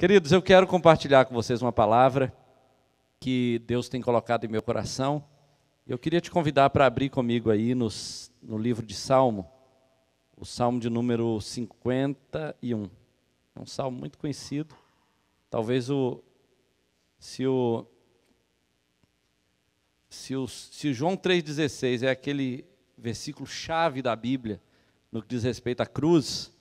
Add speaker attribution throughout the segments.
Speaker 1: Queridos, eu quero compartilhar com vocês uma palavra que Deus tem colocado em meu coração. Eu queria te convidar para abrir comigo aí nos, no livro de Salmo, o Salmo de número 51. É um salmo muito conhecido. Talvez o se o se o, se João 3:16 é aquele versículo chave da Bíblia no que diz respeito à cruz,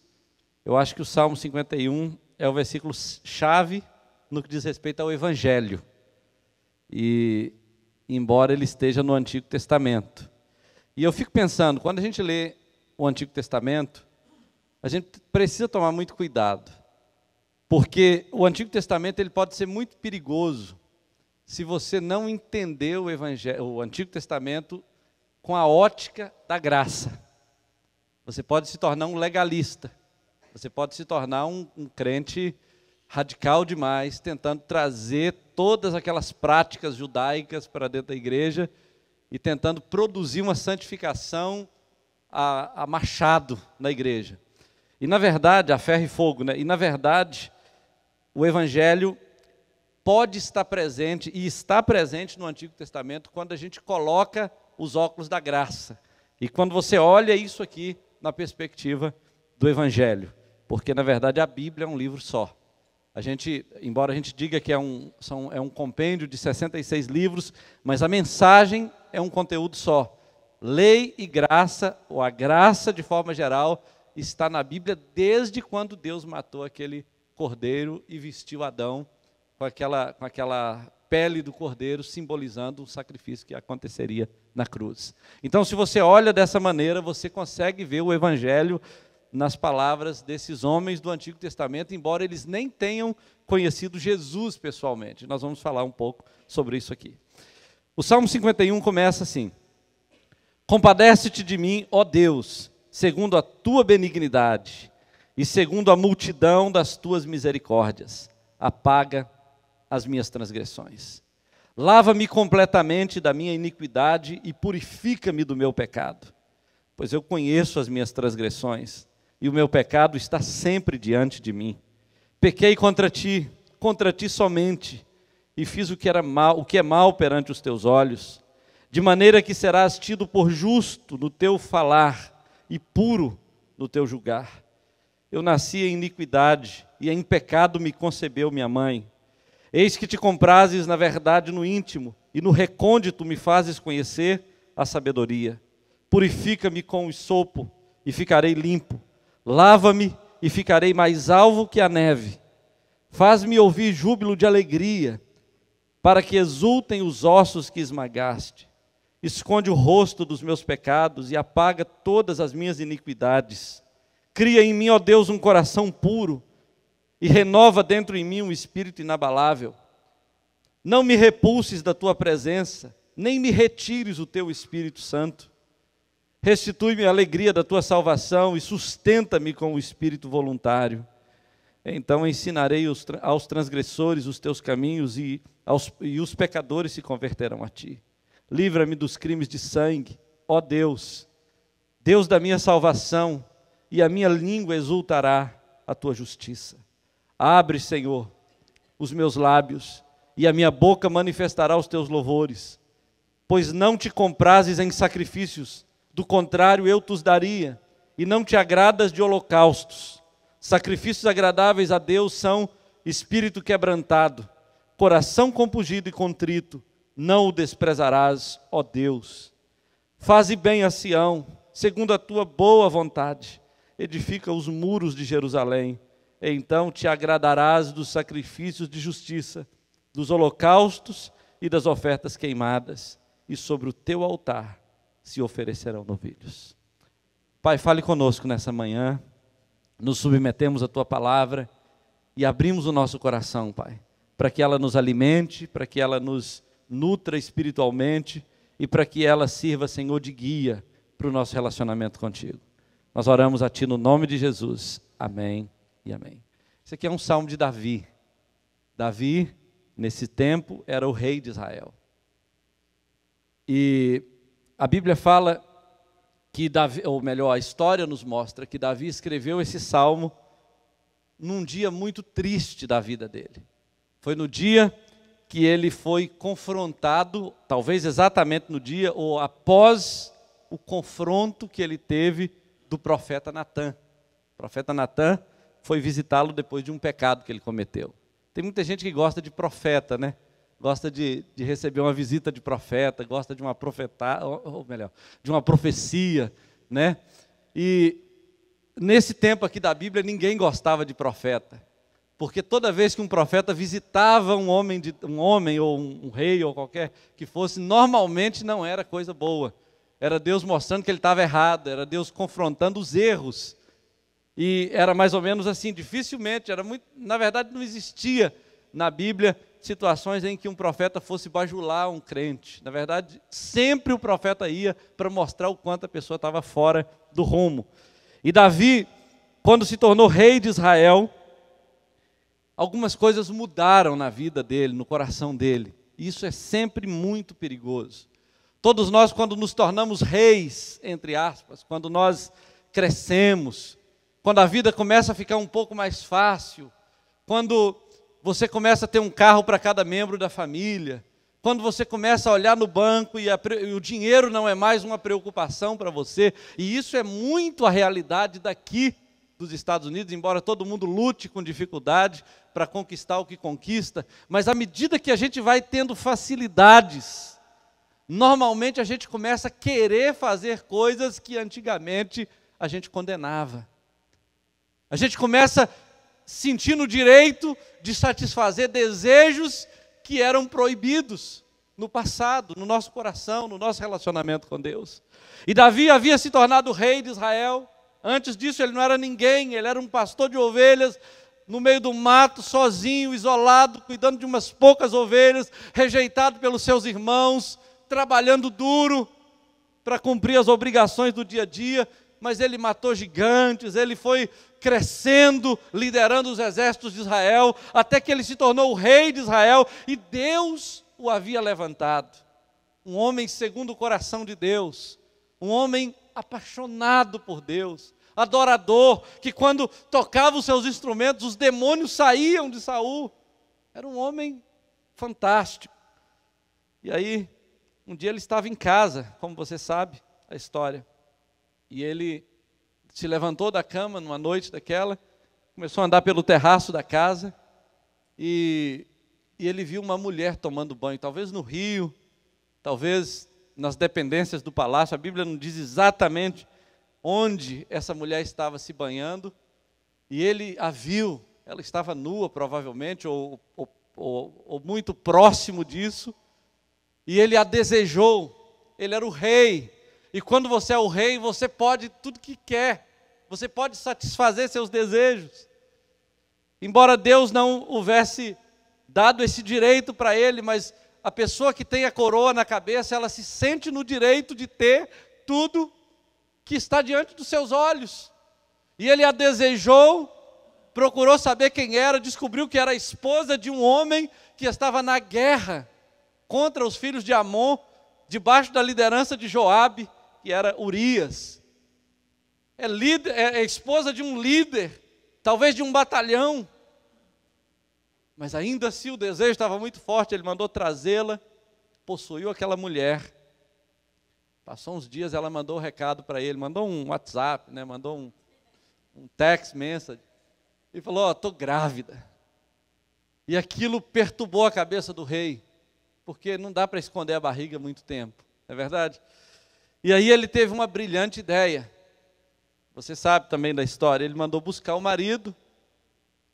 Speaker 1: eu acho que o Salmo 51 é o versículo chave no que diz respeito ao Evangelho. E embora ele esteja no Antigo Testamento. E eu fico pensando, quando a gente lê o Antigo Testamento, a gente precisa tomar muito cuidado, porque o Antigo Testamento ele pode ser muito perigoso se você não entender o, Evangelho, o Antigo Testamento com a ótica da graça. Você pode se tornar um legalista você pode se tornar um, um crente radical demais, tentando trazer todas aquelas práticas judaicas para dentro da igreja e tentando produzir uma santificação a, a, machado na igreja. E na verdade, a ferro e fogo, né? E na verdade, o evangelho pode estar presente e está presente no Antigo Testamento quando a gente coloca os óculos da graça. E quando você olha isso aqui na perspectiva do evangelho porque na verdade a Bíblia é um livro só. A gente, embora a gente diga que é um, são, é um compêndio de 66 livros, mas a mensagem é um conteúdo só. Lei e graça, ou a graça de forma geral, está na Bíblia desde quando Deus matou aquele cordeiro e vestiu Adão com aquela, com aquela pele do cordeiro, simbolizando o sacrifício que aconteceria na cruz. Então, se você olha dessa maneira, você consegue ver o evangelho nas palavras desses homens do Antigo Testamento, embora eles nem tenham conhecido Jesus pessoalmente. Nós vamos falar um pouco sobre isso aqui. O Salmo 51 começa assim: Compadece-te de mim, ó Deus, segundo a tua benignidade e segundo a multidão das tuas misericórdias, apaga as minhas transgressões. Lava-me completamente da minha iniquidade e purifica-me do meu pecado, pois eu conheço as minhas transgressões e o meu pecado está sempre diante de mim. Pequei contra ti, contra ti somente, e fiz o que era mal, o que é mal perante os teus olhos, de maneira que serás tido por justo no teu falar e puro no teu julgar. Eu nasci em iniquidade e em pecado me concebeu minha mãe. Eis que te comprases na verdade no íntimo e no recôndito me fazes conhecer a sabedoria. Purifica-me com o sopo e ficarei limpo Lava-me e ficarei mais alvo que a neve. Faz-me ouvir júbilo de alegria, para que exultem os ossos que esmagaste. Esconde o rosto dos meus pecados e apaga todas as minhas iniquidades. Cria em mim, ó Deus, um coração puro e renova dentro em mim um espírito inabalável. Não me repulses da tua presença, nem me retires o teu Espírito Santo. Restitui-me a alegria da tua salvação e sustenta-me com o espírito voluntário. Então ensinarei aos transgressores os teus caminhos e, aos, e os pecadores se converterão a ti. Livra-me dos crimes de sangue, ó Deus, Deus da minha salvação, e a minha língua exultará a tua justiça. Abre, Senhor, os meus lábios, e a minha boca manifestará os teus louvores, pois não te comprases em sacrifícios, do contrário eu os daria, e não te agradas de holocaustos. Sacrifícios agradáveis a Deus são espírito quebrantado, coração compungido e contrito, não o desprezarás, ó Deus. Faze bem a Sião, segundo a tua boa vontade, edifica os muros de Jerusalém. Então te agradarás dos sacrifícios de justiça, dos holocaustos e das ofertas queimadas, e sobre o teu altar se oferecerão novilhos. Pai, fale conosco nessa manhã, nos submetemos à tua palavra e abrimos o nosso coração, Pai, para que ela nos alimente, para que ela nos nutra espiritualmente e para que ela sirva, Senhor, de guia para o nosso relacionamento contigo. Nós oramos a Ti no nome de Jesus. Amém e amém. Isso aqui é um salmo de Davi. Davi, nesse tempo, era o rei de Israel. E a Bíblia fala que Davi, ou melhor, a história nos mostra que Davi escreveu esse salmo num dia muito triste da vida dele. Foi no dia que ele foi confrontado, talvez exatamente no dia ou após o confronto que ele teve do profeta Natan. O profeta Natan foi visitá-lo depois de um pecado que ele cometeu. Tem muita gente que gosta de profeta, né? gosta de, de receber uma visita de profeta, gosta de uma profetar, ou melhor, de uma profecia, né? E nesse tempo aqui da Bíblia ninguém gostava de profeta, porque toda vez que um profeta visitava um homem, de, um homem ou um, um rei ou qualquer que fosse, normalmente não era coisa boa. Era Deus mostrando que ele estava errado, era Deus confrontando os erros. E era mais ou menos assim, dificilmente, era muito, na verdade não existia na Bíblia situações em que um profeta fosse bajular um crente. Na verdade, sempre o profeta ia para mostrar o quanto a pessoa estava fora do rumo. E Davi, quando se tornou rei de Israel, algumas coisas mudaram na vida dele, no coração dele. E isso é sempre muito perigoso. Todos nós, quando nos tornamos reis, entre aspas, quando nós crescemos, quando a vida começa a ficar um pouco mais fácil, quando você começa a ter um carro para cada membro da família, quando você começa a olhar no banco e, a, e o dinheiro não é mais uma preocupação para você, e isso é muito a realidade daqui dos Estados Unidos, embora todo mundo lute com dificuldade para conquistar o que conquista, mas à medida que a gente vai tendo facilidades, normalmente a gente começa a querer fazer coisas que antigamente a gente condenava. A gente começa sentindo o direito de satisfazer desejos que eram proibidos no passado, no nosso coração, no nosso relacionamento com Deus. E Davi havia se tornado rei de Israel. Antes disso, ele não era ninguém, ele era um pastor de ovelhas no meio do mato, sozinho, isolado, cuidando de umas poucas ovelhas, rejeitado pelos seus irmãos, trabalhando duro para cumprir as obrigações do dia a dia mas ele matou gigantes, ele foi crescendo, liderando os exércitos de Israel, até que ele se tornou o rei de Israel e Deus o havia levantado. Um homem segundo o coração de Deus, um homem apaixonado por Deus, adorador, que quando tocava os seus instrumentos, os demônios saíam de Saul. Era um homem fantástico. E aí, um dia ele estava em casa, como você sabe a história. E ele se levantou da cama numa noite daquela, começou a andar pelo terraço da casa e, e ele viu uma mulher tomando banho, talvez no rio, talvez nas dependências do palácio. A Bíblia não diz exatamente onde essa mulher estava se banhando e ele a viu. Ela estava nua, provavelmente, ou, ou, ou, ou muito próximo disso, e ele a desejou. Ele era o rei e quando você é o rei, você pode tudo que quer, você pode satisfazer seus desejos. Embora Deus não houvesse dado esse direito para ele, mas a pessoa que tem a coroa na cabeça, ela se sente no direito de ter tudo que está diante dos seus olhos. E ele a desejou, procurou saber quem era, descobriu que era a esposa de um homem que estava na guerra contra os filhos de Amon, debaixo da liderança de Joabe era Urias. É, líder, é, é esposa de um líder, talvez de um batalhão. Mas ainda assim o desejo estava muito forte, ele mandou trazê-la, possuiu aquela mulher. Passou uns dias, ela mandou um recado para ele, mandou um WhatsApp, né, mandou um, um text message, e falou, oh, estou grávida. E aquilo perturbou a cabeça do rei, porque não dá para esconder a barriga muito tempo, não é verdade? E aí ele teve uma brilhante ideia. Você sabe também da história. Ele mandou buscar o marido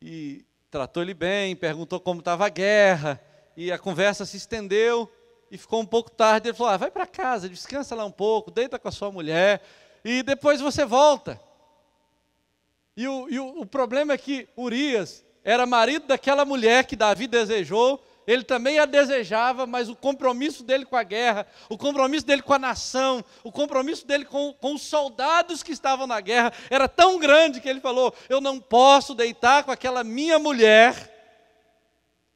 Speaker 1: e tratou ele bem, perguntou como estava a guerra, e a conversa se estendeu e ficou um pouco tarde. Ele falou: ah, vai para casa, descansa lá um pouco, deita com a sua mulher e depois você volta. E o, e o, o problema é que Urias era marido daquela mulher que Davi desejou ele também a desejava, mas o compromisso dele com a guerra, o compromisso dele com a nação, o compromisso dele com, com, os soldados que estavam na guerra era tão grande que ele falou: Eu não posso deitar com aquela minha mulher,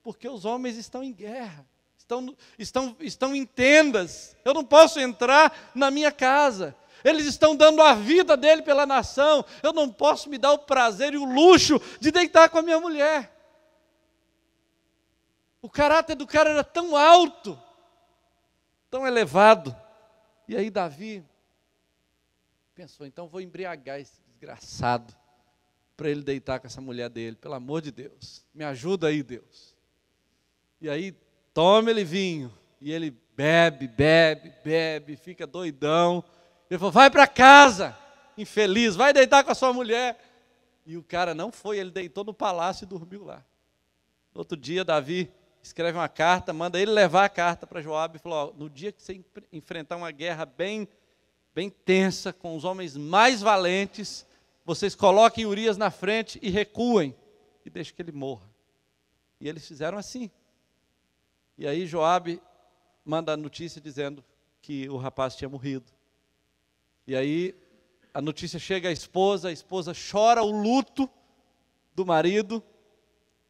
Speaker 1: porque os homens estão em guerra, estão, estão, estão em tendas, eu não posso entrar na minha casa. Eles estão dando a vida dele pela nação. Eu não posso me dar o prazer e o luxo de deitar com a minha mulher. O caráter do cara era tão alto, tão elevado. E aí Davi pensou: então vou embriagar esse desgraçado para ele deitar com essa mulher dele. Pelo amor de Deus, me ajuda aí, Deus. E aí toma ele vinho e ele bebe, bebe, bebe, fica doidão. Ele falou: vai para casa, infeliz, vai deitar com a sua mulher. E o cara não foi, ele deitou no palácio e dormiu lá. outro dia, Davi escreve uma carta, manda ele levar a carta para Joabe e falou: no dia que você enfrentar uma guerra bem, bem tensa com os homens mais valentes, vocês coloquem Urias na frente e recuem e deixem que ele morra. E eles fizeram assim. E aí Joabe manda a notícia dizendo que o rapaz tinha morrido. E aí a notícia chega à esposa, a esposa chora o luto do marido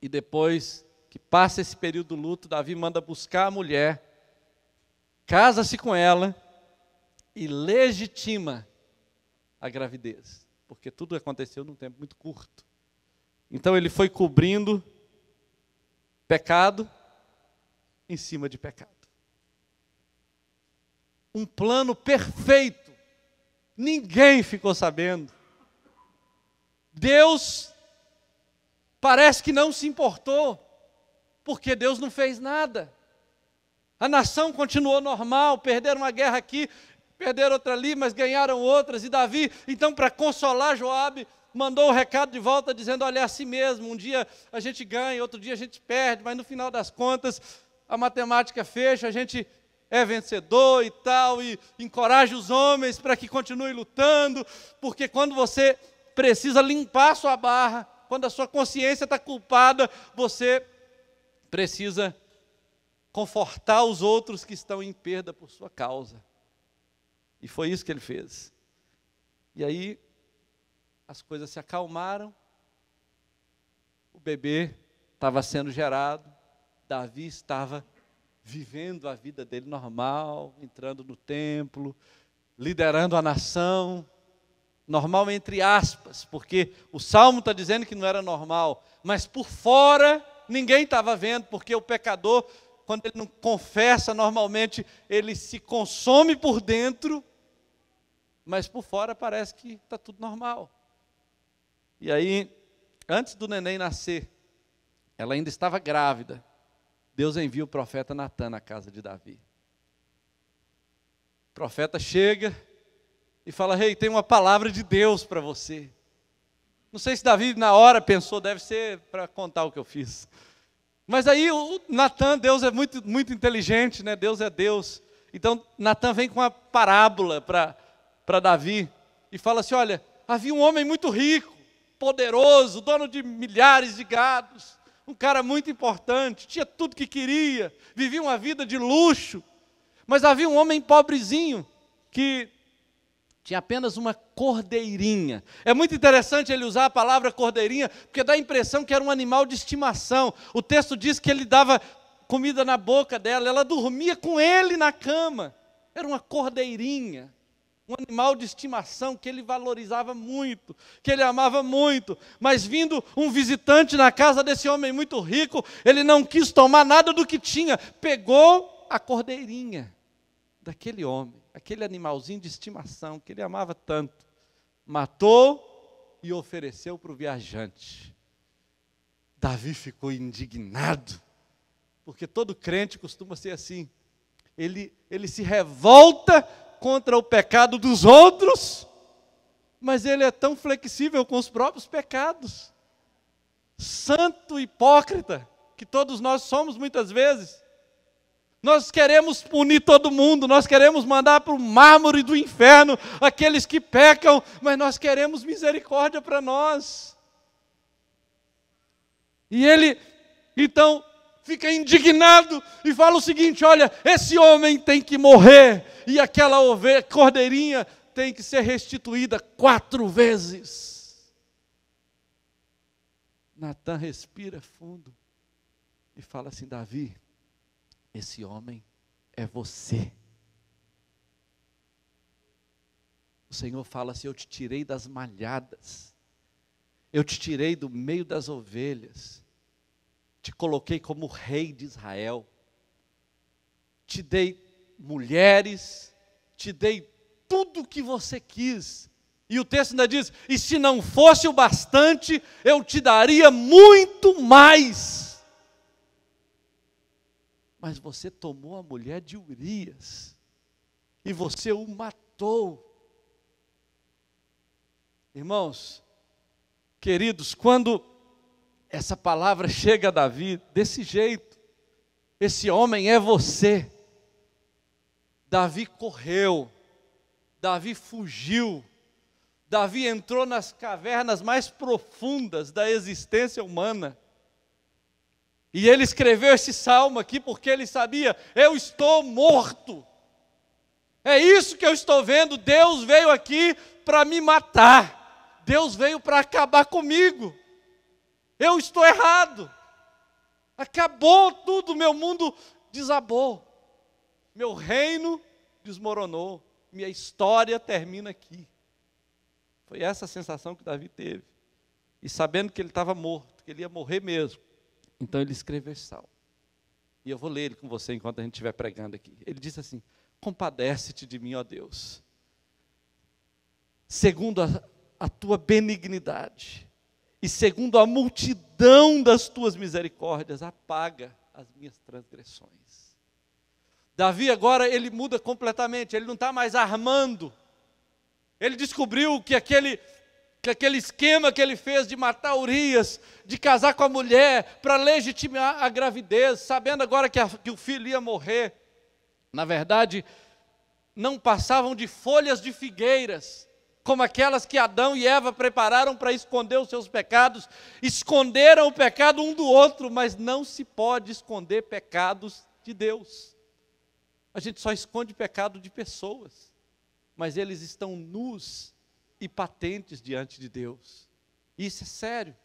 Speaker 1: e depois que passa esse período do luto, Davi manda buscar a mulher, casa-se com ela e legitima a gravidez, porque tudo aconteceu num tempo muito curto. Então ele foi cobrindo pecado em cima de pecado. Um plano perfeito. Ninguém ficou sabendo. Deus parece que não se importou porque Deus não fez nada. A nação continuou normal, perderam uma guerra aqui, perderam outra ali, mas ganharam outras. E Davi, então, para consolar Joabe, mandou o um recado de volta dizendo: Olha, é assim mesmo, um dia a gente ganha, outro dia a gente perde, mas no final das contas a matemática fecha, a gente é vencedor e tal, e encoraja os homens para que continuem lutando, porque quando você precisa limpar sua barra, quando a sua consciência está culpada, você precisa confortar os outros que estão em perda por sua causa. E foi isso que ele fez. E aí as coisas se acalmaram, o bebê estava sendo gerado, Davi estava vivendo a vida dele normal, entrando no templo, liderando a nação, normal entre aspas, porque o salmo está dizendo que não era normal, mas por fora ninguém estava vendo, porque o pecador, quando ele não confessa, normalmente ele se consome por dentro, mas por fora parece que está tudo normal. E aí, antes do neném nascer, ela ainda estava grávida. Deus envia o profeta Natan na casa de Davi. O profeta chega e fala: Rei, hey, tem uma palavra de Deus para você. Não sei se Davi na hora pensou, deve ser para contar o que eu fiz. Mas aí o Natan, Deus é muito, muito inteligente, né? Deus é Deus. Então Natan vem com uma parábola para Davi e fala assim: olha, havia um homem muito rico, poderoso, dono de milhares de gados, um cara muito importante, tinha tudo que queria, vivia uma vida de luxo. Mas havia um homem pobrezinho que tinha apenas uma cordeirinha. É muito interessante ele usar a palavra cordeirinha, porque dá a impressão que era um animal de estimação. O texto diz que ele dava comida na boca dela, ela dormia com ele na cama. Era uma cordeirinha, um animal de estimação que ele valorizava muito, que ele amava muito. Mas vindo um visitante na casa desse homem muito rico, ele não quis tomar nada do que tinha, pegou a cordeirinha daquele homem, aquele animalzinho de estimação que ele amava tanto, matou e ofereceu para o viajante. Davi ficou indignado, porque todo crente costuma ser assim. Ele, ele se revolta contra o pecado dos outros, mas ele é tão flexível com os próprios pecados. Santo hipócrita, que todos nós somos muitas vezes. Nós queremos punir todo mundo, nós queremos mandar para o mármore do inferno aqueles que pecam, mas nós queremos misericórdia para nós. E ele, então, fica indignado e fala o seguinte: olha, esse homem tem que morrer, e aquela ovelha, cordeirinha tem que ser restituída quatro vezes. Natan respira fundo e fala assim: Davi, esse homem é você. O Senhor fala assim: Eu te tirei das malhadas, eu te tirei do meio das ovelhas, te coloquei como rei de Israel, te dei mulheres, te dei tudo o que você quis. E o texto ainda diz: E se não fosse o bastante, eu te daria muito mais mas você tomou a mulher de Urias e você o matou. Irmãos, queridos, quando essa palavra chega a Davi desse jeito, esse homem é você. Davi correu, Davi fugiu, Davi entrou nas cavernas mais profundas da existência humana e ele escreveu esse salmo aqui porque ele sabia: eu estou morto. É isso que eu estou vendo. Deus veio aqui para me matar. Deus veio para acabar comigo. Eu estou errado. Acabou tudo, meu mundo desabou. Meu reino desmoronou. Minha história termina aqui. Foi essa a sensação que Davi teve. E sabendo que ele estava morto, que ele ia morrer mesmo, então ele escreveu esse salmo. E eu vou ler ele com você enquanto a gente estiver pregando aqui. Ele diz assim: Compadece-te de mim, ó Deus, segundo a, a tua benignidade e segundo a multidão das tuas misericórdias, apaga as minhas transgressões. Davi agora ele muda completamente, ele não está mais armando. Ele descobriu que aquele que aquele esquema que ele fez de matar Urias, de casar com a mulher, para legitimar a gravidez, sabendo agora que, a, que o filho ia morrer, na verdade, não passavam de folhas de figueiras, como aquelas que Adão e Eva prepararam para esconder os seus pecados, esconderam o pecado um do outro, mas não se pode esconder pecados de Deus. A gente só esconde pecado de pessoas, mas eles estão nus e patentes diante de Deus. Isso é sério.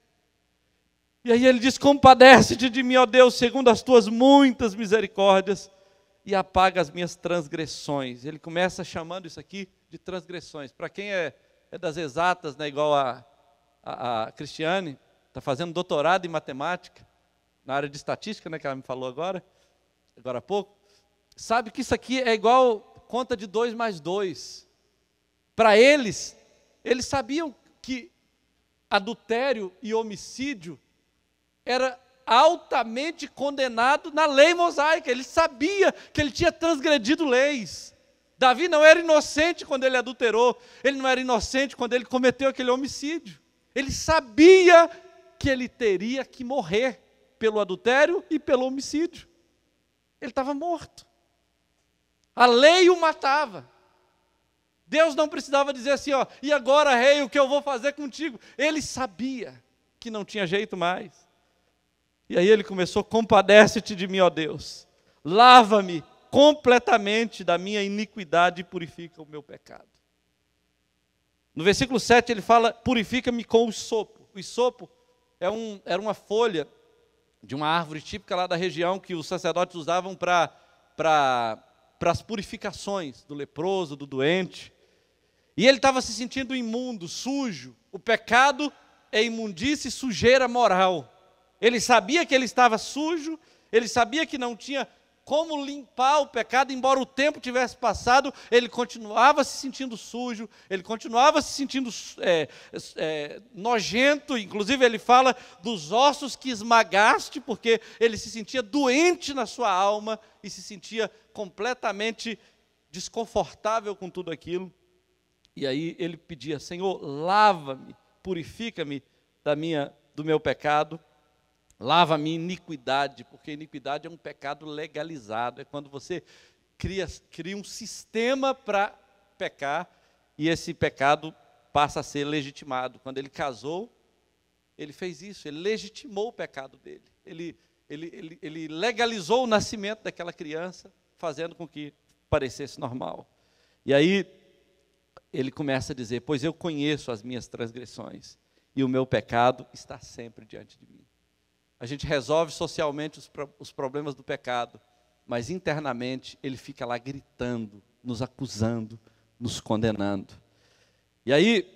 Speaker 1: E aí ele diz: Compadece-te de mim, ó Deus, segundo as tuas muitas misericórdias, e apaga as minhas transgressões. Ele começa chamando isso aqui de transgressões. Para quem é, é, das exatas, né, igual a, a, a Cristiane, está fazendo doutorado em matemática, na área de estatística, né, que ela me falou agora, agora há pouco, sabe que isso aqui é igual conta de 2 mais 2. Para eles, eles sabiam que adultério e homicídio era altamente condenado na lei mosaica. Ele sabia que ele tinha transgredido leis. Davi não era inocente quando ele adulterou, ele não era inocente quando ele cometeu aquele homicídio. Ele sabia que ele teria que morrer pelo adultério e pelo homicídio. Ele estava morto. A lei o matava. Deus não precisava dizer assim, ó, e agora, rei, o que eu vou fazer contigo? Ele sabia que não tinha jeito mais. E aí ele começou: Compadece-te de mim, ó Deus, lava-me completamente da minha iniquidade e purifica o meu pecado. No versículo 7 ele fala: Purifica-me com o sopo. O sopo é um, era uma folha de uma árvore típica lá da região que os sacerdotes usavam para para as purificações do leproso, do doente. E ele estava se sentindo imundo, sujo. O pecado é imundice e sujeira moral. Ele sabia que ele estava sujo, ele sabia que não tinha como limpar o pecado, embora o tempo tivesse passado, ele continuava se sentindo sujo, ele continuava se sentindo é, é, nojento, inclusive ele fala dos ossos que esmagaste, porque ele se sentia doente na sua alma e se sentia completamente desconfortável com tudo aquilo. E aí ele pedia: Senhor, lava-me, purifica-me da minha do meu pecado, lava me iniquidade, porque iniquidade é um pecado legalizado, é quando você cria, cria um sistema para pecar e esse pecado passa a ser legitimado. Quando ele casou, ele fez isso, ele legitimou o pecado dele, ele, ele, ele, ele legalizou o nascimento daquela criança, fazendo com que parecesse normal. E aí ele começa a dizer: Pois eu conheço as minhas transgressões e o meu pecado está sempre diante de mim. A gente resolve socialmente os, os problemas do pecado, mas internamente ele fica lá gritando, nos acusando, nos condenando. E aí,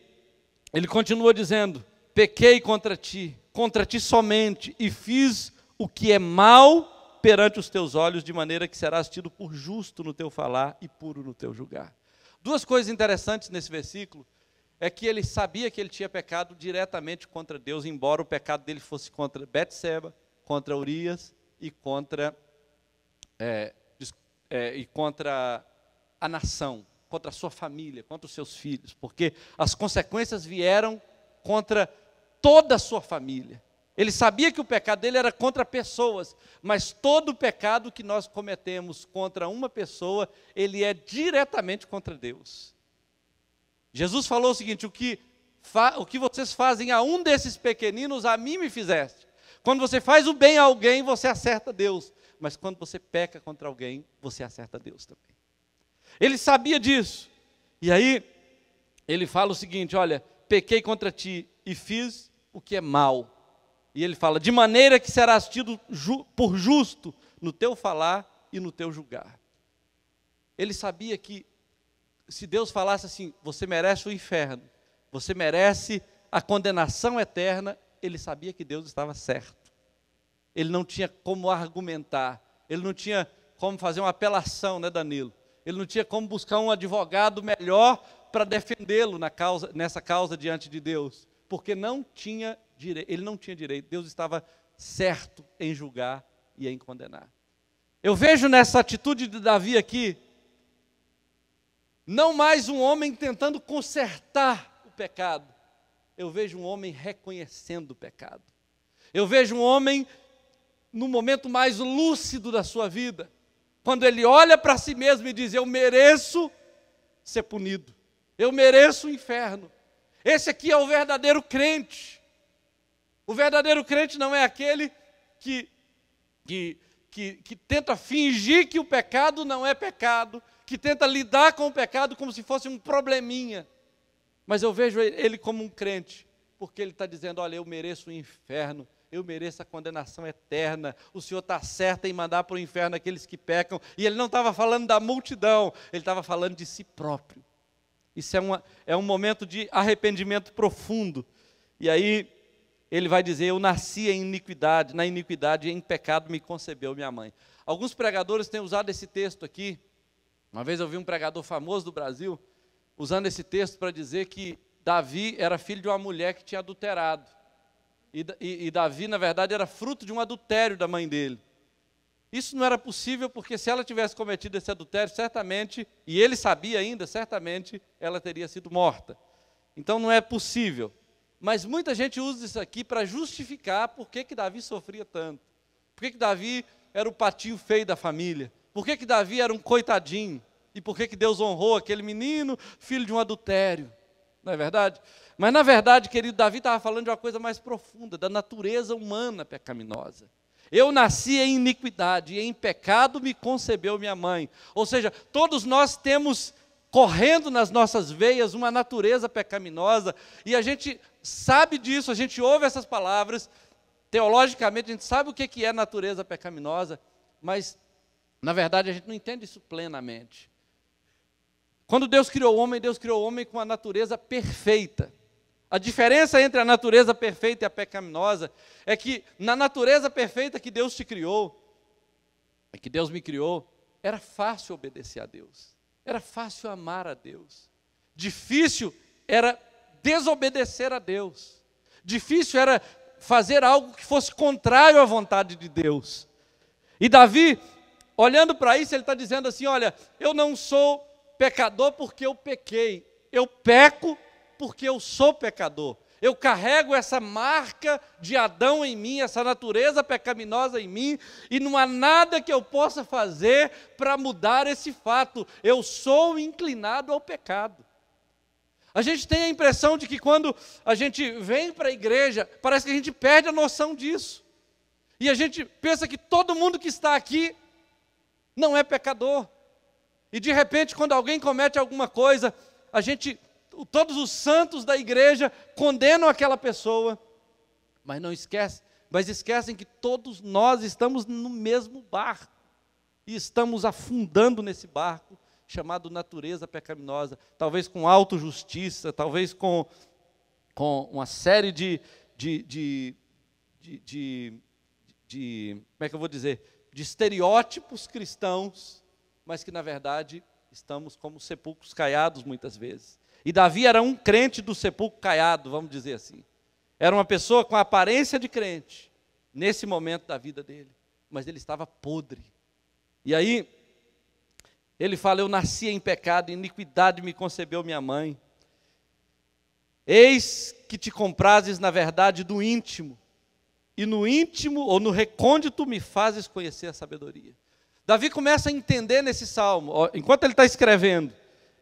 Speaker 1: ele continua dizendo: Pequei contra ti, contra ti somente, e fiz o que é mal perante os teus olhos, de maneira que serás tido por justo no teu falar e puro no teu julgar. Duas coisas interessantes nesse versículo é que ele sabia que ele tinha pecado diretamente contra Deus, embora o pecado dele fosse contra Betseba, contra Urias e contra é, é, e contra a nação, contra a sua família, contra os seus filhos, porque as consequências vieram contra toda a sua família. Ele sabia que o pecado dele era contra pessoas, mas todo pecado que nós cometemos contra uma pessoa, ele é diretamente contra Deus. Jesus falou o seguinte: o que, o que vocês fazem a um desses pequeninos, a mim me fizeste. Quando você faz o bem a alguém, você acerta Deus. Mas quando você peca contra alguém, você acerta Deus também. Ele sabia disso. E aí, ele fala o seguinte: olha, pequei contra ti e fiz o que é mal e ele fala: De maneira que serás tido ju por justo no teu falar e no teu julgar. Ele sabia que se Deus falasse assim: Você merece o inferno, você merece a condenação eterna, ele sabia que Deus estava certo. Ele não tinha como argumentar, ele não tinha como fazer uma apelação, né, Danilo? Ele não tinha como buscar um advogado melhor para defendê-lo causa, nessa causa diante de Deus, porque não tinha direito, ele não tinha direito, Deus estava certo em julgar e em condenar. Eu vejo nessa atitude de Davi aqui, não mais um homem tentando consertar o pecado, eu vejo um homem reconhecendo o pecado. Eu vejo um homem no momento mais lúcido da sua vida, quando ele olha para si mesmo e diz: Eu mereço ser punido, eu mereço o inferno. Esse aqui é o verdadeiro crente, o verdadeiro crente não é aquele que, que, que, que tenta fingir que o pecado não é pecado, que tenta lidar com o pecado como se fosse um probleminha. Mas eu vejo ele como um crente, porque ele está dizendo: olha, eu mereço o inferno, eu mereço a condenação eterna. O Senhor está certo em mandar para o inferno aqueles que pecam. E ele não estava falando da multidão, ele estava falando de si próprio. Isso é, uma, é um momento de arrependimento profundo. E aí ele vai dizer: Eu nasci em iniquidade, na iniquidade, e em pecado me concebeu minha mãe. Alguns pregadores têm usado esse texto aqui. Uma vez eu vi um pregador famoso do Brasil usando esse texto para dizer que Davi era filho de uma mulher que tinha adulterado. E, e, e, Davi, na verdade, era fruto de um adultério da mãe dele. Isso não era possível porque, se ela tivesse cometido esse adultério, certamente, e ele sabia ainda, certamente, ela teria sido morta. Então não é possível. Mas muita gente usa isso aqui para justificar por que, que Davi sofria tanto. Por que, que Davi era o patinho feio da família? Por que, que Davi era um coitadinho? E por que, que Deus honrou aquele menino, filho de um adultério? Não é verdade? Mas na verdade, querido, Davi estava falando de uma coisa mais profunda, da natureza humana pecaminosa. Eu nasci em iniquidade e em pecado me concebeu minha mãe. Ou seja, todos nós temos correndo nas nossas veias uma natureza pecaminosa e a gente sabe disso, a gente ouve essas palavras, teologicamente a gente sabe o que é natureza pecaminosa, mas na verdade a gente não entende isso plenamente. Quando Deus criou o homem, Deus criou o homem com a natureza perfeita. A diferença entre a natureza perfeita e a pecaminosa é que na natureza perfeita que Deus te criou, é que Deus me criou, era fácil obedecer a Deus, era fácil amar a Deus. Difícil era desobedecer a Deus. Difícil era fazer algo que fosse contrário à vontade de Deus. E Davi, olhando para isso, ele está dizendo assim: Olha, eu não sou pecador porque eu pequei, eu peco porque eu sou pecador. Eu carrego essa marca de Adão em mim, essa natureza pecaminosa em mim, e não há nada que eu possa fazer para mudar esse fato. Eu sou inclinado ao pecado. A gente tem a impressão de que quando a gente vem para a igreja, parece que a gente perde a noção disso. E a gente pensa que todo mundo que está aqui não é pecador. E de repente, quando alguém comete alguma coisa, a gente, todos os santos da igreja condenam aquela pessoa. Mas não esquece, mas esquecem que todos nós estamos no mesmo barco e estamos afundando nesse barco chamado natureza pecaminosa, talvez com autojustiça, talvez com, com uma série de, de, de, de, de. Como é que eu vou dizer? De estereótipos cristãos, mas que na verdade estamos como sepulcros caiados muitas vezes. E Davi era um crente do sepulcro caiado, vamos dizer assim. Era uma pessoa com a aparência de crente, nesse momento da vida dele, mas ele estava podre. E aí, ele fala: Eu nasci em pecado, iniquidade me concebeu minha mãe. Eis que te comprases na verdade do íntimo, e no íntimo ou no recôndito me fazes conhecer a sabedoria. Davi começa a entender nesse salmo, enquanto ele está escrevendo,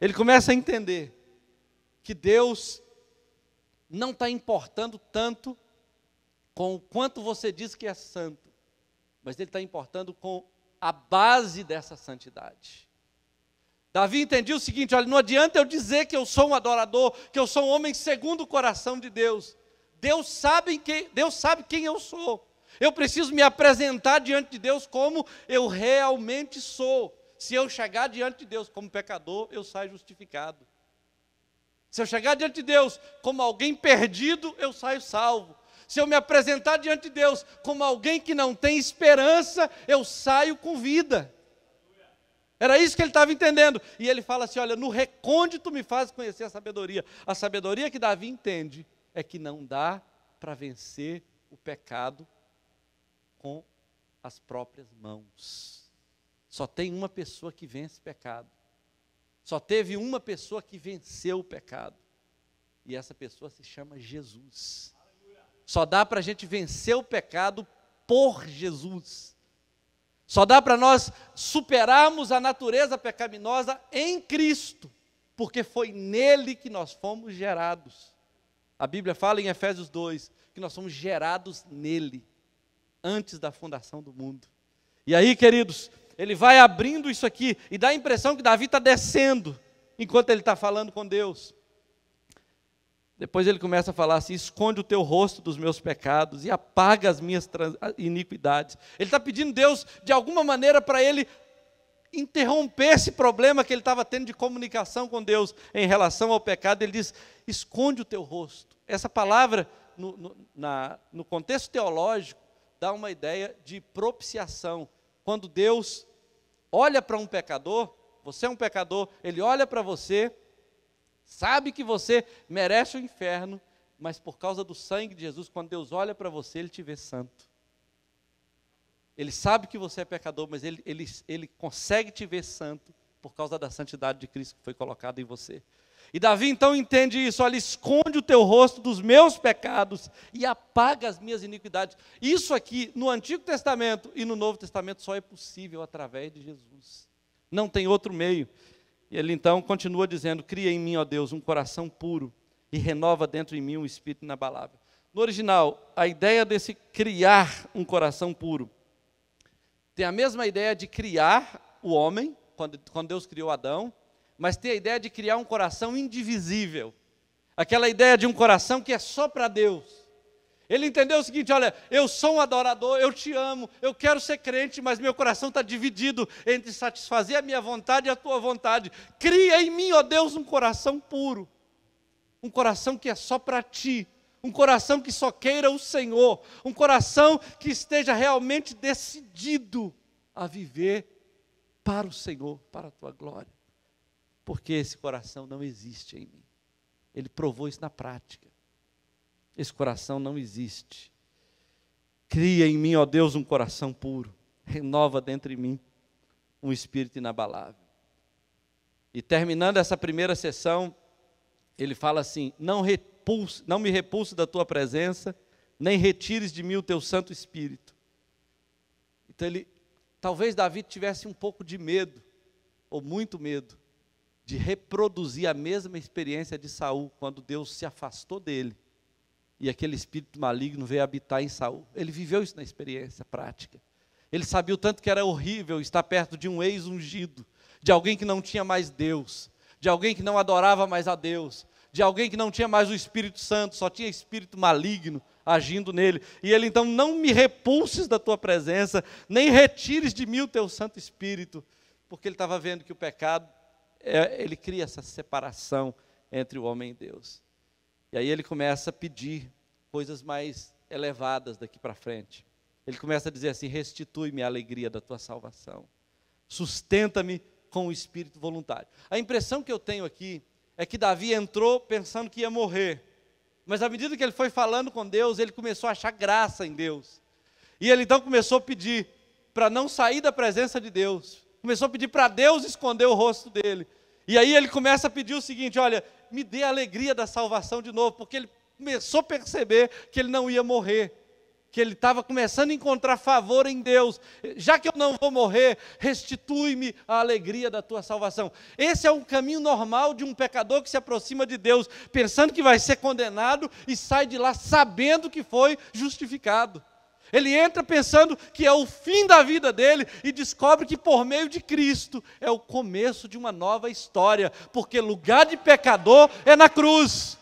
Speaker 1: ele começa a entender que Deus não está importando tanto com o quanto você diz que é santo, mas ele está importando com a base dessa santidade. Davi entendia o seguinte: olha, não adianta eu dizer que eu sou um adorador, que eu sou um homem segundo o coração de Deus. Deus sabe quem, Deus sabe quem eu sou. Eu preciso me apresentar diante de Deus como eu realmente sou. Se eu chegar diante de Deus como pecador, eu saio justificado. Se eu chegar diante de Deus como alguém perdido, eu saio salvo. Se eu me apresentar diante de Deus como alguém que não tem esperança, eu saio com vida. Era isso que ele estava entendendo. E ele fala assim: olha, no recôndito me faz conhecer a sabedoria. A sabedoria que Davi entende é que não dá para vencer o pecado com as próprias mãos. Só tem uma pessoa que vence pecado. Só teve uma pessoa que venceu o pecado. E essa pessoa se chama Jesus. Só dá para a gente vencer o pecado por Jesus. Só dá para nós superarmos a natureza pecaminosa em Cristo, porque foi nele que nós fomos gerados. A Bíblia fala em Efésios 2 que nós somos gerados nele, antes da fundação do mundo. E aí, queridos, ele vai abrindo isso aqui e dá a impressão que Davi está descendo enquanto ele está falando com Deus. Depois ele começa a falar assim: esconde o teu rosto dos meus pecados e apaga as minhas iniquidades. Ele está pedindo Deus, de alguma maneira, para ele interromper esse problema que ele estava tendo de comunicação com Deus em relação ao pecado. Ele diz: esconde o teu rosto. Essa palavra, no, no, na, no contexto teológico, dá uma ideia de propiciação. Quando Deus olha para um pecador, você é um pecador, ele olha para você Sabe que você merece o inferno, mas por causa do sangue de Jesus, quando Deus olha para você, Ele te vê santo. Ele sabe que você é pecador, mas ele, ele, ele consegue te ver santo por causa da santidade de Cristo que foi colocada em você. E Davi então entende isso: olha, esconde o teu rosto dos meus pecados e apaga as minhas iniquidades. Isso aqui no Antigo Testamento e no Novo Testamento só é possível através de Jesus. Não tem outro meio ele então continua dizendo: Cria em mim, ó Deus, um coração puro e renova dentro de mim um espírito inabalável. No original, a ideia desse criar um coração puro tem a mesma ideia de criar o homem, quando, quando Deus criou Adão, mas tem a ideia de criar um coração indivisível. Aquela ideia de um coração que é só para Deus ele entendeu o seguinte: olha, eu sou um adorador, eu te amo, eu quero ser crente, mas meu coração está dividido entre satisfazer a minha vontade e a tua vontade. Cria em mim, ó Deus, um coração puro, um coração que é só para ti, um coração que só queira o Senhor, um coração que esteja realmente decidido a viver para o Senhor, para a tua glória. Porque esse coração não existe em mim. Ele provou isso na prática. Esse coração não existe. Cria em mim, ó Deus, um coração puro. Renova dentro de mim um espírito inabalável. E terminando essa primeira sessão, ele fala assim: Não, repulse, não me repulse da tua presença, nem retires de mim o teu Santo Espírito. Então ele, talvez Davi tivesse um pouco de medo, ou muito medo, de reproduzir a mesma experiência de Saul quando Deus se afastou dele e aquele espírito maligno veio habitar em Saul. Ele viveu isso na experiência prática. Ele sabia o tanto que era horrível estar perto de um ex-ungido, de alguém que não tinha mais Deus, de alguém que não adorava mais a Deus, de alguém que não tinha mais o Espírito Santo, só tinha espírito maligno agindo nele. E ele então não me repulses da tua presença, nem retires de mim o teu Santo Espírito, porque ele estava vendo que o pecado é, ele cria essa separação entre o homem e Deus. E aí ele começa a pedir coisas mais elevadas daqui para frente. Ele começa a dizer assim: restitui-me a alegria da tua salvação, sustenta-me com o espírito voluntário. A impressão que eu tenho aqui é que Davi entrou pensando que ia morrer, mas à medida que ele foi falando com Deus, ele começou a achar graça em Deus. E ele então começou a pedir para não sair da presença de Deus, começou a pedir para Deus esconder o rosto dele. E aí ele começa a pedir o seguinte: olha, me dê a alegria da salvação de novo, porque ele começou a perceber que ele não ia morrer, que ele estava começando a encontrar favor em Deus. Já que eu não vou morrer, restitui-me a alegria da tua salvação. Esse é um caminho normal de um pecador que se aproxima de Deus, pensando que vai ser condenado e sai de lá sabendo que foi justificado. Ele entra pensando que é o fim da vida dele e descobre que por meio de Cristo é o começo de uma nova história, porque lugar de pecador é na cruz.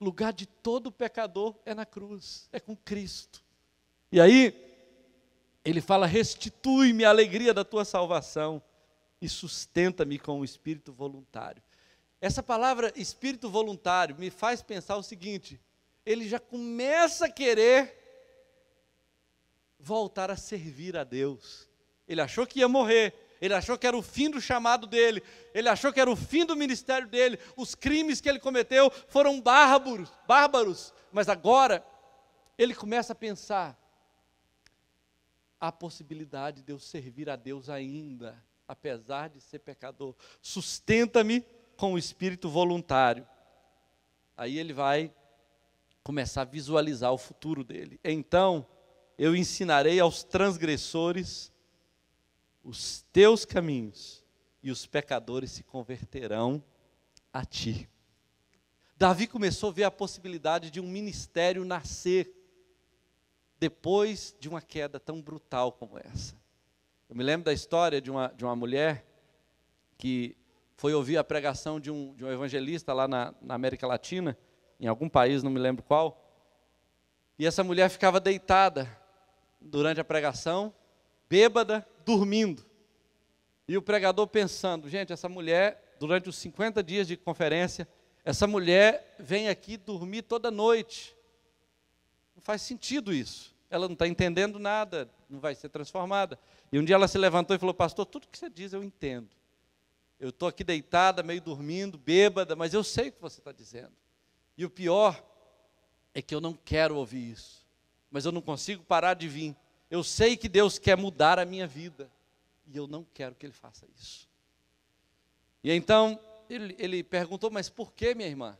Speaker 1: Lugar de todo pecador é na cruz, é com Cristo. E aí, ele fala: restitui-me a alegria da tua salvação e sustenta-me com o espírito voluntário. Essa palavra espírito voluntário me faz pensar o seguinte: ele já começa a querer voltar a servir a Deus. Ele achou que ia morrer, ele achou que era o fim do chamado dele, ele achou que era o fim do ministério dele, os crimes que ele cometeu foram bárbaros, bárbaros, mas agora ele começa a pensar a possibilidade de eu servir a Deus ainda, apesar de ser pecador. Sustenta-me com o espírito voluntário. Aí ele vai começar a visualizar o futuro dele. Então, eu ensinarei aos transgressores os teus caminhos, e os pecadores se converterão a ti. Davi começou a ver a possibilidade de um ministério nascer depois de uma queda tão brutal como essa. Eu me lembro da história de uma, de uma mulher que foi ouvir a pregação de um, de um evangelista lá na, na América Latina, em algum país, não me lembro qual. E essa mulher ficava deitada durante a pregação, bêbada, dormindo. E o pregador pensando, gente, essa mulher, durante os 50 dias de conferência, essa mulher vem aqui dormir toda noite. Não faz sentido isso. Ela não está entendendo nada, não vai ser transformada. E um dia ela se levantou e falou: Pastor, tudo que você diz eu entendo. Eu estou aqui deitada, meio dormindo, bêbada, mas eu sei o que você está dizendo. E o pior é que eu não quero ouvir isso, mas eu não consigo parar de vir. Eu sei que Deus quer mudar a minha vida e eu não quero que Ele faça isso. E então ele, ele perguntou: Mas por que, minha irmã?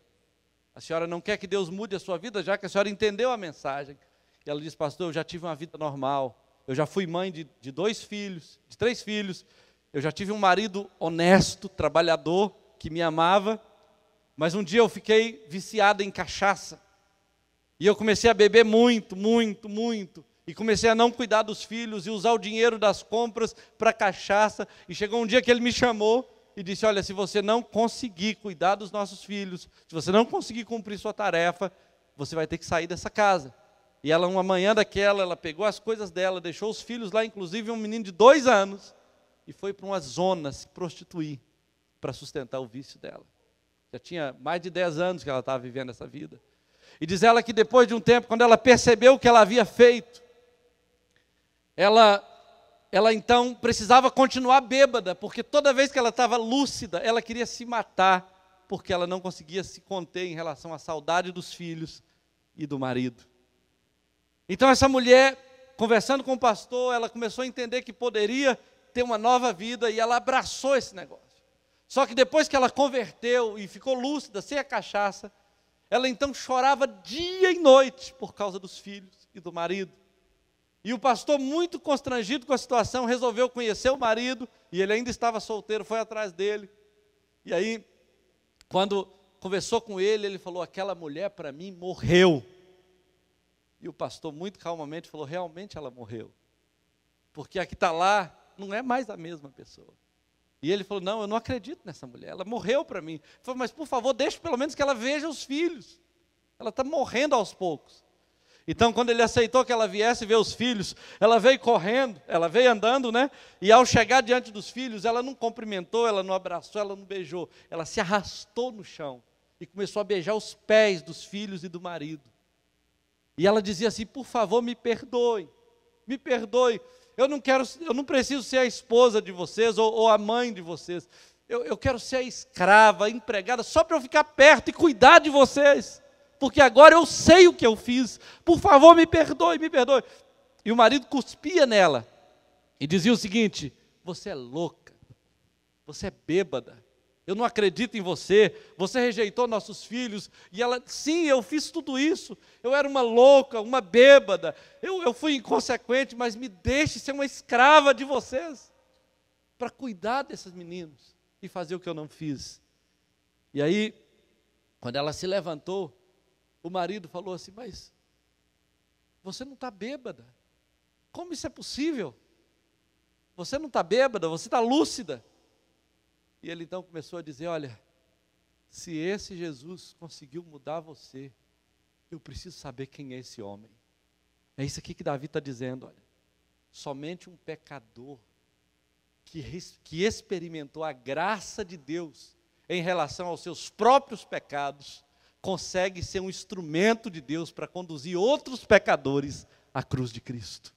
Speaker 1: A senhora não quer que Deus mude a sua vida, já que a senhora entendeu a mensagem. E ela disse: Pastor, eu já tive uma vida normal. Eu já fui mãe de, de dois filhos, de três filhos. Eu já tive um marido honesto, trabalhador, que me amava mas um dia eu fiquei viciado em cachaça. E eu comecei a beber muito, muito, muito. E comecei a não cuidar dos filhos e usar o dinheiro das compras para cachaça. E chegou um dia que ele me chamou e disse: Olha, se você não conseguir cuidar dos nossos filhos, se você não conseguir cumprir sua tarefa, você vai ter que sair dessa casa. E ela, uma manhã daquela, ela pegou as coisas dela, deixou os filhos lá, inclusive um menino de dois anos, e foi para uma zona se prostituir para sustentar o vício dela. Já tinha mais de 10 anos que ela estava vivendo essa vida. E diz ela que depois de um tempo, quando ela percebeu o que ela havia feito, ela, ela então precisava continuar bêbada, porque toda vez que ela estava lúcida, ela queria se matar, porque ela não conseguia se conter em relação à saudade dos filhos e do marido. Então essa mulher, conversando com o pastor, ela começou a entender que poderia ter uma nova vida e ela abraçou esse negócio. Só que depois que ela converteu e ficou lúcida, sem a cachaça, ela então chorava dia e noite por causa dos filhos e do marido. E o pastor, muito constrangido com a situação, resolveu conhecer o marido, e ele ainda estava solteiro, foi atrás dele. E aí, quando conversou com ele, ele falou: Aquela mulher para mim morreu. E o pastor, muito calmamente, falou: Realmente ela morreu. Porque a que está lá não é mais a mesma pessoa. E ele falou: Não, eu não acredito nessa mulher, ela morreu para mim. Ele falou: Mas por favor, deixe pelo menos que ela veja os filhos. Ela está morrendo aos poucos. Então, quando ele aceitou que ela viesse ver os filhos, ela veio correndo, ela veio andando, né? E ao chegar diante dos filhos, ela não cumprimentou, ela não abraçou, ela não beijou, ela se arrastou no chão e começou a beijar os pés dos filhos e do marido. E ela dizia assim: Por favor, me perdoe, me perdoe, eu não quero, eu não preciso ser a esposa de vocês ou, ou a mãe de vocês. Eu, eu quero ser a escrava, a empregada, só para eu ficar perto e cuidar de vocês. Porque agora eu sei o que eu fiz. Por favor, me perdoe, me perdoe. E o marido cuspia nela e dizia o seguinte: Você é louca, você é bêbada, eu não acredito em você, você rejeitou nossos filhos. E ela, sim, eu fiz tudo isso. Eu era uma louca, uma bêbada, eu, eu fui inconsequente, mas me deixe ser uma escrava de vocês para cuidar desses meninos e fazer o que eu não fiz. E aí, quando ela se levantou, o marido falou assim: Mas você não está bêbada. Como isso é possível? Você não está bêbada, você está lúcida. E ele então começou a dizer: Olha, se esse Jesus conseguiu mudar você, eu preciso saber quem é esse homem. É isso aqui que Davi está dizendo: olha, somente um pecador que, que experimentou a graça de Deus em relação aos seus próprios pecados consegue ser um instrumento de Deus para conduzir outros pecadores à cruz de Cristo.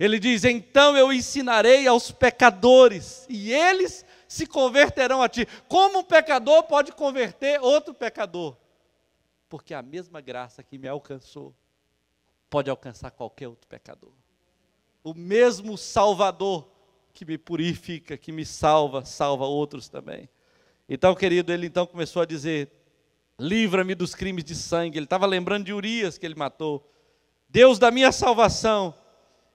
Speaker 1: Ele diz: Então eu ensinarei aos pecadores, e eles se converterão a ti. Como um pecador pode converter outro pecador? Porque a mesma graça que me alcançou pode alcançar qualquer outro pecador. O mesmo Salvador que me purifica, que me salva, salva outros também. Então, querido, ele então começou a dizer: Livra-me dos crimes de sangue. Ele estava lembrando de Urias que ele matou. Deus da minha salvação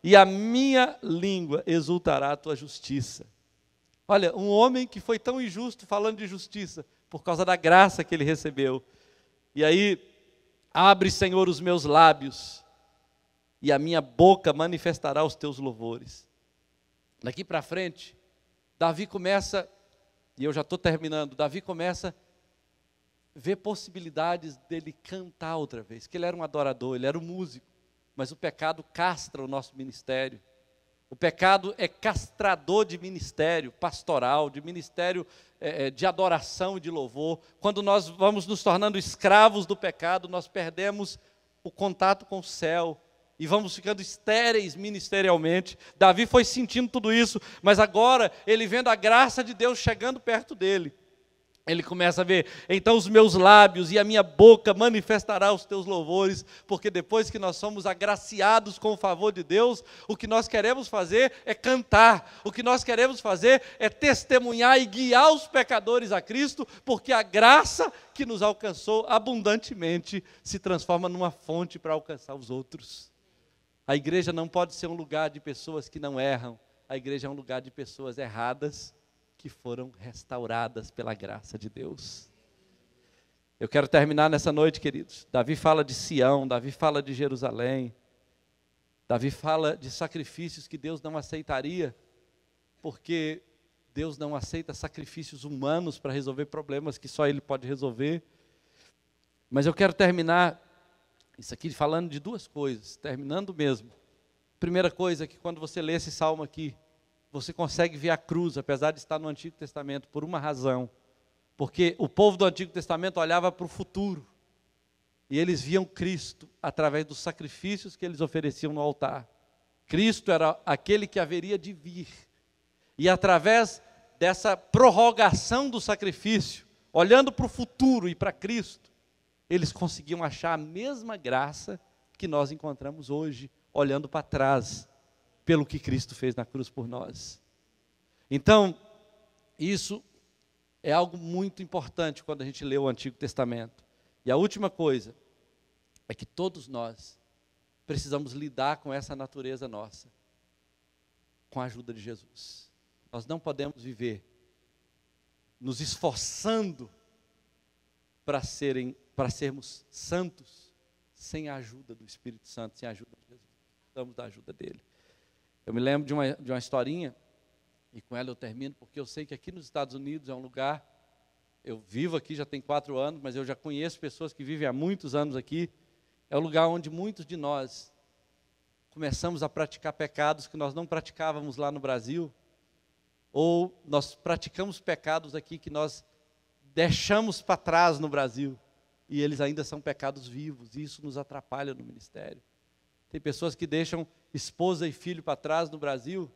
Speaker 1: e a minha língua exultará a tua justiça. Olha, um homem que foi tão injusto falando de justiça, por causa da graça que ele recebeu. E aí, abre, Senhor, os meus lábios, e a minha boca manifestará os teus louvores. Daqui para frente, Davi começa, e eu já estou terminando, Davi começa a ver possibilidades dele cantar outra vez, que ele era um adorador, ele era um músico mas o pecado castra o nosso ministério. O pecado é castrador de ministério pastoral, de ministério é, é, de adoração e de louvor. Quando nós vamos nos tornando escravos do pecado, nós perdemos o contato com o céu e vamos ficando estéreis ministerialmente. Davi foi sentindo tudo isso, mas agora ele vendo a graça de Deus chegando perto dele ele começa a ver, então os meus lábios e a minha boca manifestará os teus louvores, porque depois que nós somos agraciados com o favor de Deus, o que nós queremos fazer é cantar, o que nós queremos fazer é testemunhar e guiar os pecadores a Cristo, porque a graça que nos alcançou abundantemente se transforma numa fonte para alcançar os outros. A igreja não pode ser um lugar de pessoas que não erram, a igreja é um lugar de pessoas erradas que foram restauradas pela graça de Deus. Eu quero terminar nessa noite, queridos. Davi fala de Sião, Davi fala de Jerusalém, Davi fala de sacrifícios que Deus não aceitaria, porque Deus não aceita sacrifícios humanos para resolver problemas que só Ele pode resolver. Mas eu quero terminar isso aqui falando de duas coisas, terminando mesmo. Primeira coisa é que quando você lê esse salmo aqui, você consegue ver a cruz, apesar de estar no Antigo Testamento, por uma razão. Porque o povo do Antigo Testamento olhava para o futuro. E eles viam Cristo através dos sacrifícios que eles ofereciam no altar. Cristo era aquele que haveria de vir. E através dessa prorrogação do sacrifício, olhando para o futuro e para Cristo, eles conseguiam achar a mesma graça que nós encontramos hoje, olhando para trás pelo que Cristo fez na cruz por nós. Então, isso é algo muito importante quando a gente lê o Antigo Testamento. E a última coisa é que todos nós precisamos lidar com essa natureza nossa, com a ajuda de Jesus. Nós não podemos viver nos esforçando para serem para sermos santos sem a ajuda do Espírito Santo, sem a ajuda de Jesus. Precisamos da ajuda dele. Eu me lembro de uma, de uma historinha, e com ela eu termino, porque eu sei que aqui nos Estados Unidos é um lugar. Eu vivo aqui já tem quatro anos, mas eu já conheço pessoas que vivem há muitos anos aqui. É o um lugar onde muitos de nós começamos a praticar pecados que nós não praticávamos lá no Brasil, ou nós praticamos pecados aqui que nós deixamos para trás no Brasil, e eles ainda são pecados vivos, e isso nos atrapalha no ministério. Tem pessoas que deixam esposa e filho para trás no Brasil,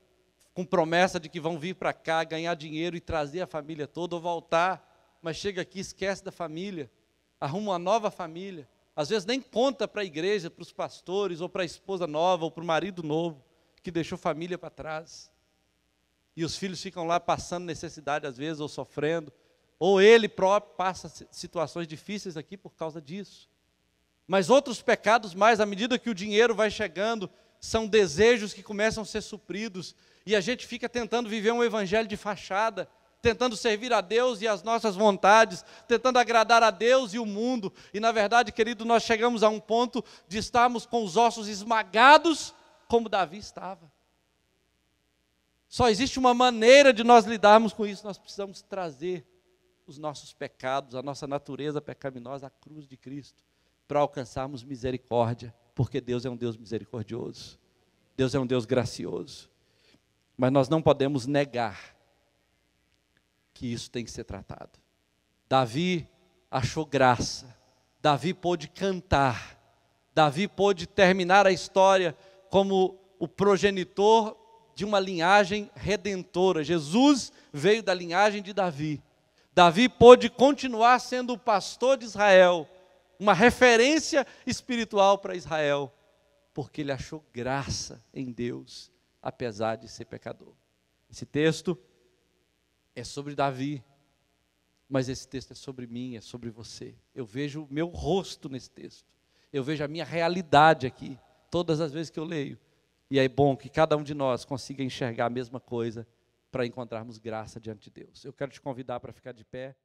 Speaker 1: com promessa de que vão vir para cá, ganhar dinheiro e trazer a família toda ou voltar, mas chega aqui, esquece da família, arruma uma nova família. Às vezes nem conta para a igreja, para os pastores, ou para a esposa nova, ou para o marido novo, que deixou família para trás. E os filhos ficam lá passando necessidade, às vezes, ou sofrendo, ou ele próprio passa situações difíceis aqui por causa disso. Mas outros pecados mais, à medida que o dinheiro vai chegando, são desejos que começam a ser supridos. E a gente fica tentando viver um evangelho de fachada, tentando servir a Deus e as nossas vontades, tentando agradar a Deus e o mundo. E na verdade, querido, nós chegamos a um ponto de estarmos com os ossos esmagados, como Davi estava. Só existe uma maneira de nós lidarmos com isso, nós precisamos trazer os nossos pecados, a nossa natureza pecaminosa à cruz de Cristo para alcançarmos misericórdia, porque Deus é um Deus misericordioso, Deus é um Deus gracioso. Mas nós não podemos negar que isso tem que ser tratado. Davi achou graça, Davi pôde cantar, Davi pôde terminar a história como o progenitor de uma linhagem redentora. Jesus veio da linhagem de Davi. Davi pôde continuar sendo o pastor de Israel uma referência espiritual para Israel, porque ele achou graça em Deus, apesar de ser pecador. Esse texto é sobre Davi, mas esse texto é sobre mim, é sobre você. Eu vejo o meu rosto nesse texto, eu vejo a minha realidade aqui, todas as vezes que eu leio. E é bom que cada um de nós consiga enxergar a mesma coisa para encontrarmos graça diante de Deus. Eu quero te convidar para ficar de pé.